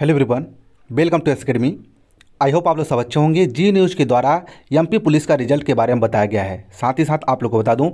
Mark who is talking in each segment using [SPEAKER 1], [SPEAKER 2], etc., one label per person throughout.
[SPEAKER 1] hello everyone welcome to S academy I hope आप लोग सब अच्छे होंगे जी न्यूज़ के द्वारा एमपी पुलिस का रिजल्ट के बारे में बताया गया है साथ ही साथ आप लोग को बता दूं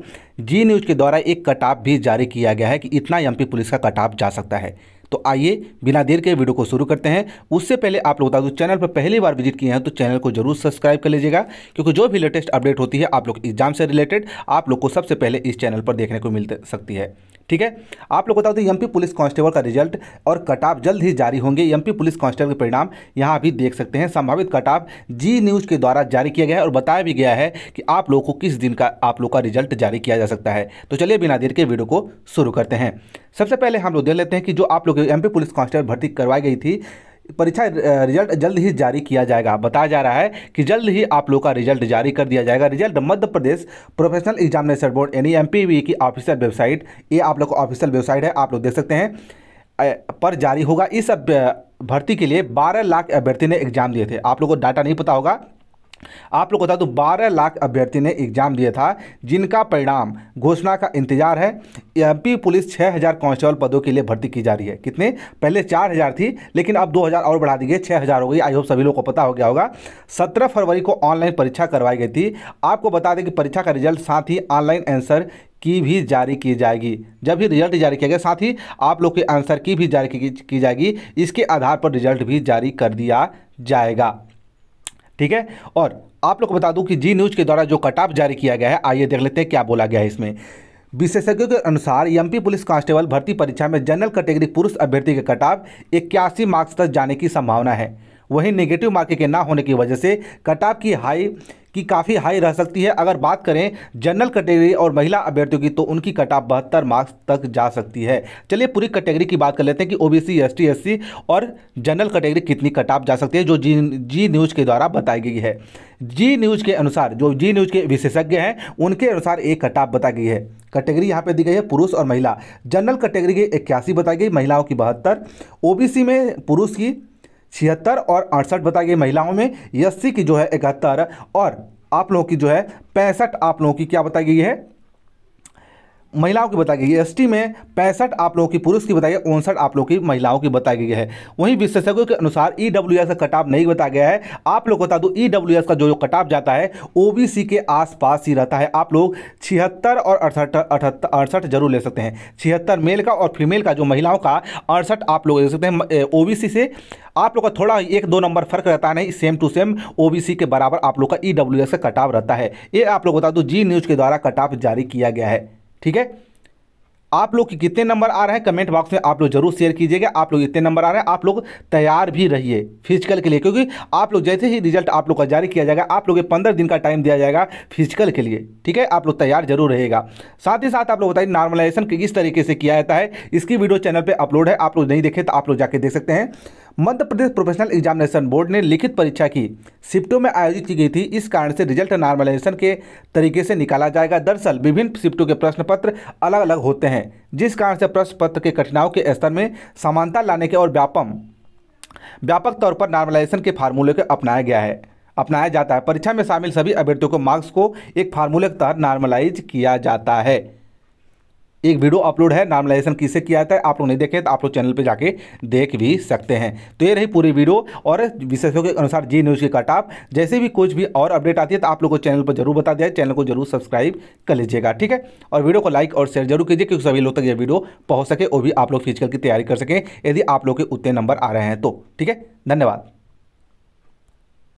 [SPEAKER 1] जी न्यूज़ के द्वारा एक कट ऑफ भी जारी किया गया है कि इतना एमपी पुलिस का कट ऑफ जा सकता है तो आइए बिना देर के वीडियो को शुरू करते हैं उससे पहले आप लोग बता दूँ चैनल पर पहली बार विजिट किए हैं तो चैनल को जरूर सब्सक्राइब कर लीजिएगा क्योंकि जो भी लेटेस्ट अपडेट होती है आप लोग एग्जाम से रिलेटेड आप लोग को सबसे पहले इस चैनल पर देखने को मिल सकती है ठीक है आप लोग बताओ तो एमपी पुलिस कांस्टेबल का रिजल्ट और कटाप जल्द ही जारी होंगे एमपी पुलिस कांस्टेबल के परिणाम यहाँ भी देख सकते हैं संभावित कटाप जी न्यूज़ के द्वारा जारी किया गया है और बताया भी गया है कि आप लोगों को किस दिन का आप लोग का रिजल्ट जारी किया जा सकता है तो चलिए बिना देर के वीडियो को शुरू करते हैं सबसे पहले हम लोग देख लेते हैं कि जो आप लोग एम पुलिस कांस्टेबल भर्ती करवाई गई थी परीक्षा रिजल्ट जल्द ही जारी किया जाएगा बताया जा रहा है कि जल्द ही आप लोग का रिजल्ट जारी कर दिया जाएगा result Madhya Pradesh professional examination board यानी एम e की ऑफिशियल वेबसाइट ये आप लोग का ऑफिशियल वेबसाइट है आप लोग देख सकते हैं पर जारी होगा इस भर्ती के लिए 12 लाख अभ्यर्थी ने एग्जाम दिए थे आप लोगों को डाटा नहीं पता होगा आप लोग बता दो बारह लाख अभ्यर्थी ने एग्जाम दिया था जिनका परिणाम घोषणा का इंतजार है एमपी पुलिस छः हज़ार कांस्टेबल पदों के लिए भर्ती की जा रही है कितने पहले चार हज़ार थी लेकिन अब दो हज़ार और बढ़ा दी गई छः हज़ार हो गई आई होप सभी लोग को पता हो गया होगा सत्रह फरवरी को ऑनलाइन परीक्षा करवाई गई थी आपको बता दें कि परीक्षा का रिजल्ट साथ ही ऑनलाइन आंसर की भी जारी की जाएगी जब भी रिजल्ट जारी किया गया साथ ही आप लोग के आंसर की भी जारी की जाएगी इसके आधार पर रिजल्ट भी जारी कर दिया जाएगा ठीक है और आप लोग को बता दूं कि जी न्यूज़ के द्वारा जो कटाप जारी किया गया है आइए देख लेते हैं क्या बोला गया है इसमें विशेषज्ञों के अनुसार एमपी पुलिस कांस्टेबल भर्ती परीक्षा में जनरल कैटेगरी पुरुष अभ्यर्थी के कटाप इक्यासी मार्क्स तक जाने की संभावना है वहीं नेगेटिव मार्किंग के ना होने की वजह से कटाप की हाई की काफ़ी हाई रह सकती है अगर बात करें जनरल कैटेगरी और महिला अभ्यर्थियों की तो उनकी कट ऑफ बहत्तर मार्क्स तक जा सकती है चलिए पूरी कैटेगरी की बात कर लेते हैं कि ओबीसी एसटी एस और जनरल कैटेगरी कितनी कट ऑफ जा सकती है जो जी जी न्यूज़ के द्वारा बताई गई है जी न्यूज़ के अनुसार जो जी न्यूज़ के विशेषज्ञ हैं उनके अनुसार एक कट ऑफ बताई गई है कैटेगरी यहाँ पे दी गई है पुरुष और महिला जनरल कैटेगरी की इक्यासी बताई गई महिलाओं की बहत्तर ओबीसी में पुरुष की छिहत्तर और अड़सठ बताई गई महिलाओं में यस्सी की जो है इकहत्तर और आप लोगों की जो है पैंसठ आप लोगों की क्या बताई गई है महिलाओं की बताई गई है एसटी में पैंसठ आप लोगों की पुरुष की बताई गई उनसठ आप लोगों की महिलाओं की बताई गई है वहीं विशेषज्ञों के अनुसार ई का कटाव नहीं बताया गया है आप लोग बता दो ई का जो जो कटाव जाता है ओ के आसपास ही रहता है आप लोग छिहत्तर और अड़सठ अड़सठ जरूर ले सकते हैं छिहत्तर मेल का और फीमेल का जो महिलाओं का अड़सठ आप लोग ले सकते हैं ओ से आप लोग का थोड़ा एक दो नंबर फर्क रहता है नहीं सेम टू सेम ओ के बराबर आप लोग का ई का कटाव रहता है ये आप लोग बता दो जी न्यूज़ के द्वारा कटाव जारी किया गया है ठीक है आप लोग के कितने नंबर आ रहे हैं कमेंट बॉक्स में आप लोग जरूर शेयर कीजिएगा आप लोग इतने नंबर आ रहे हैं आप लोग तैयार भी रहिए फिजिकल के लिए क्योंकि आप लोग जैसे ही रिजल्ट आप लोग का जारी किया जाएगा आप लोग पंद्रह दिन का टाइम दिया जाएगा फिजिकल के लिए ठीक है आप लोग तैयार जरूर रहेगा साथ ही साथ आप लोग बताइए नॉर्मलाइजेशन किस तरीके से किया जाता है इसकी वीडियो चैनल पर अपलोड है आप लोग नहीं देखे तो आप लोग जाके देख सकते हैं Madhya Pradesh professional examination board ने लिखित परीक्षा की शिफ्टों में आयोजित की गई थी इस कारण से रिजल्ट नॉर्मलाइजेशन के तरीके से निकाला जाएगा दरअसल विभिन्न शिफ्टों के प्रश्न पत्र अलग अलग होते हैं जिस कारण से प्रश्न पत्र के कठिनाओं के स्तर में समानता लाने के और व्यापम व्यापक तौर पर नॉर्मलाइजेशन के फार्मूले को अपनाया गया है अपनाया जाता है परीक्षा में शामिल सभी अभ्यर्थियों को मार्क्स को एक फार्मूले के तहत नॉर्मलाइज किया जाता है एक वीडियो अपलोड है नॉर्मलाइजेशन किसे किया जाता है आप लोग नहीं देखें तो आप लोग चैनल पर जाके देख भी सकते हैं तो ये रही पूरी वीडियो और विशेषज्ञों के अनुसार जी न्यूज़ की कट ऑफ जैसे भी कुछ भी और अपडेट आती है तो आप लोग को चैनल पर जरूर बता दिया चैनल को जरूर सब्सक्राइब कर लीजिएगा ठीक है और वीडियो को लाइक और शेयर जरूर कीजिए क्योंकि सभी लोग तक ये वीडियो पहुँच सके और भी आप लोग फिजिकल की तैयारी कर सकें यदि आप लोग के उतने नंबर आ रहे हैं तो ठीक है धन्यवाद